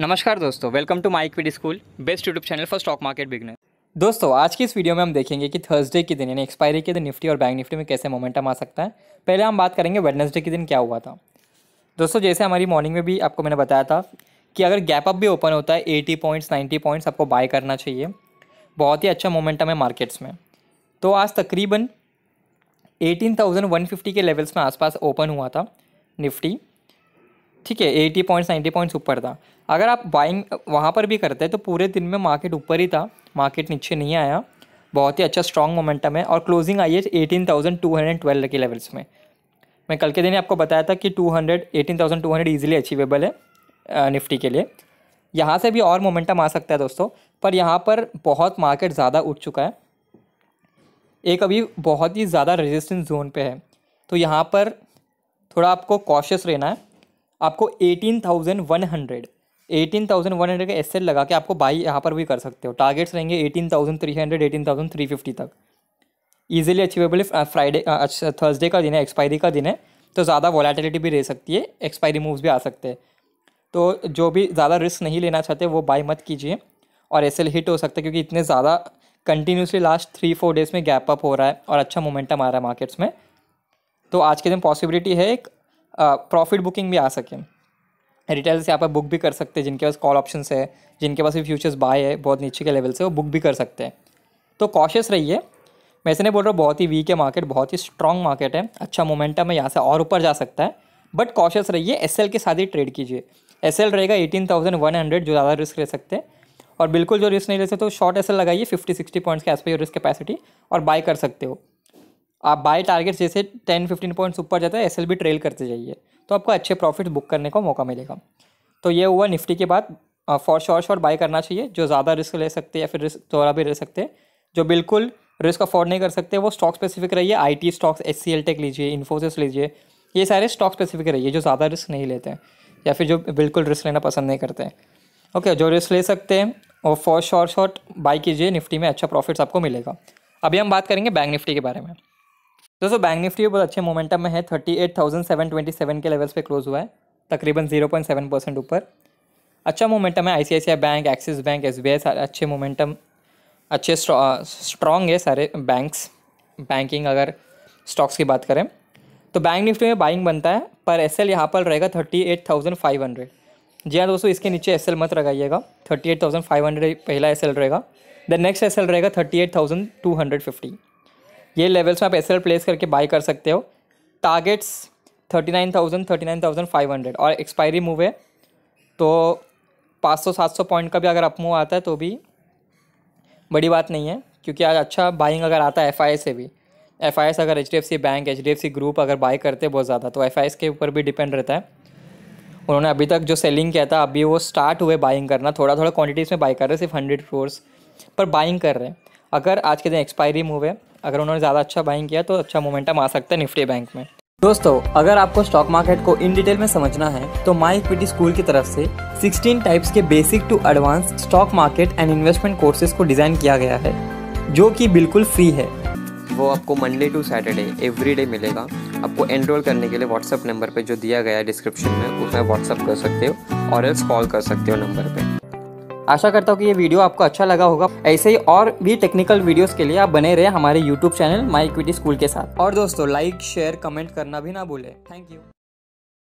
नमस्कार दोस्तों welcome to my equity school best YouTube channel for stock market beginner दोस्तों आज की इस वीडियो में हम देखेंगे कि थर्सडे के दिन यानी एक्सपायरी के दिन निफ्टी और बैंक निफ्टी में कैसे मोमेंटम आ सकता है पहले हम बात करेंगे वेडनेसडे के दिन क्या हुआ था दोस्तों जैसे हमारी मॉर्निंग में भी आपको मैंने बताया था कि अगर गैप अप भी ओपन होता है एटी पॉइंट्स नाइन्टी पॉइंट्स आपको बाय करना चाहिए बहुत ही अच्छा मोमेंटम है मार्केट्स में तो आज तकरीबन फिफ्टी के लेवल्स में आसपास ओपन हुआ था निफ्टी ठीक है एटी पॉइंट्स नाइन्टी पॉइंट्स ऊपर था अगर आप बाइंग वहाँ पर भी करते तो पूरे दिन में मार्केट ऊपर ही था मार्केट नीचे नहीं आया बहुत ही अच्छा स्ट्रॉन्ग मोमेंटम है और क्लोजिंग आई है eighteen thousand two hundred twelve के लेवल्स में मैं कल के दिन आपको बताया था कि two hundred eighteen thousand two hundred easily achievable है निफ्टी के लिए यहाँ से भी और मोमेंटम आ सकता है दोस्तों पर यहाँ पर बहुत मार्केट ज़्यादा उठ चुका है एक अभी बहुत ही ज़्यादा रेजिस्टेंस जोन पे है तो यहाँ पर थोड़ा आपको कॉशियस रहना है आपको eighteen thousand one hundred eighteen thousand one hundred का एस लगा के आपको बाई यहाँ पर भी कर सकते हो टारगेट्स रहेंगे eighteen thousand three hundred eighteen thousand three fifty तक ईजिली अचीवेबल फ्राइडे थर्सडे का दिन है एक्सपायरी का दिन है तो ज़्यादा वॉलेटिलिटी भी रह सकती है एक्सपायरी मूव्स भी आ सकते हैं तो जो भी ज़्यादा रिस्क नहीं लेना चाहते वो बाई मत कीजिए और एस हिट हो सकता है क्योंकि इतने ज़्यादा continuously last three four days में गैप अप हो रहा है और अच्छा मोमेंटम आ रहा है मार्केट्स में तो आज के दिन पॉसिबिलिटी है एक प्रॉफिट बुकिंग भी आ सके रिटेल से आप बुक भी कर सकते हैं जिनके पास कॉल ऑप्शन है जिनके पास भी फ्यूचर्स बाय है बहुत नीचे के लेवल से वो बुक भी कर सकते हैं तो कॉशियस रहिए मैं नहीं बोल रहा हूँ बहुत ही वीक है मार्केट बहुत ही स्ट्रॉन्ग मार्केट है अच्छा मोमेंटम है यहाँ से और ऊपर जा सकता है बट कॉशियस रहिए एस के साथ ही ट्रेड कीजिए एस रहेगा एटीन थाउजेंड वन हंड्रेड जो ज़्यादा रिस्क ले सकते हैं और बिल्कुल जो रिस्क नहीं ले सकते तो शॉर्ट एस लगाइए फिफ्टी सिक्सटी पॉइंट्स के आसपास रिस्क कैपेसिटी और बाय कर सकते हो आप बाय टारगेट जैसे टेन फिफ्टीन पॉइंट्स ऊपर जाता है एस ट्रेल करते जाइए तो आपको अच्छे प्रॉफिट बुक करने का मौका मिलेगा तो ये हुआ निफ्टी के बाद फॉर श्योर शॉर्ट बाय करना चाहिए जो ज़्यादा रिस्क ले सकते या फिर रिस्क थोड़ा भी ले सकते जो बिल्कुल रिस्क अफोर्ड नहीं कर सकते वो स्टॉक स्पेसिफिक रहिए I T stocks H C L tech लीजिए इन्फोसिस लीजिए ये सारे स्टॉक स्पेसिफिक रहिए जो ज़्यादा रिस्क नहीं लेते हैं या फिर जो बिल्कुल रिस्क लेना पसंद नहीं करते हैं ओके जो रिस्क ले सकते हैं वो फॉर शॉर्ट शॉर्ट बाई कीजिए निफ्टी में अच्छा प्रॉफिट्स आपको मिलेगा अभी हम बात करेंगे बैंक निफ्टी के बारे में दोस्तों बैंक निफ्टी बहुत अच्छे मोमेंटम में है thirty eight thousand seven twenty seven के लेवल्स पे क्लोज हुआ है तकरीबन जीरो पॉइंट सेवन परसेंट ऊपर अच्छा मोमेंटम है I bank Axis bank S सारे अच्छे मोमेंटम अच्छे स्ट्रॉन्ग है सारे बैंक्स बैंकिंग अगर स्टॉक्स की बात करें तो बैंक निफ्टी में बाइंग बनता है पर एस एल यहाँ पर रहेगा thirty eight thousand five hundred जी हाँ दोस्तों इसके नीचे एस एल मत लगाइएगा thirty eight thousand five hundred पहला एस एल रहेगा द नेक्स्ट एस एल रहेगा thirty eight thousand two hundred fifty ये लेवल्स में आप एस प्लेस करके बाई कर सकते हो targets thirty nine thousand thirty nine thousand five hundred और एक्सपायरी मूव है तो पाँच सौ सात सौ पॉइंट का भी अगर अप मूव आता है तो भी बड़ी बात नहीं है क्योंकि आज अच्छा बाइंग अगर आता है एफ से भी एफ अगर एच बैंक एच ग्रुप अगर बाई करते बहुत ज़्यादा तो एफ के ऊपर भी डिपेंड रहता है उन्होंने अभी तक जो सेलिंग किया था अभी वो स्टार्ट हुए बाइंग करना थोड़ा थोड़ा क्वांटिटीज़ में बाई कर रहे सिर्फ हंड्रेड फ्लोर्स पर बाइंग कर रहे हैं अगर आज के दिन एक्सपायरी मूव है अगर उन्होंने ज़्यादा अच्छा बाइंग किया तो अच्छा मोमेंटम आ सकता है निफ्टी बैंक में दोस्तों अगर आपको स्टॉक मार्केट को इन डिटेल में समझना है तो माई इक्विटी स्कूल की तरफ से 16 टाइप्स के basic to advance stock market and investment courses को डिज़ाइन किया गया है जो कि बिल्कुल फ्री है वो आपको Monday to Saturday every day मिलेगा आपको एनरोल करने के लिए व्हाट्सअप नंबर पे जो दिया गया है डिस्क्रिप्शन में उसमें व्हाट्सअप कर सकते हो और एल्स कॉल कर सकते हो नंबर पर आशा करता हूँ कि ये वीडियो आपको अच्छा लगा होगा ऐसे ही और भी टेक्निकल वीडियोस के लिए आप बने रहे हमारे YouTube channel my equity school के साथ और दोस्तों लाइक शेयर कमेंट करना भी ना भूले थैंक यू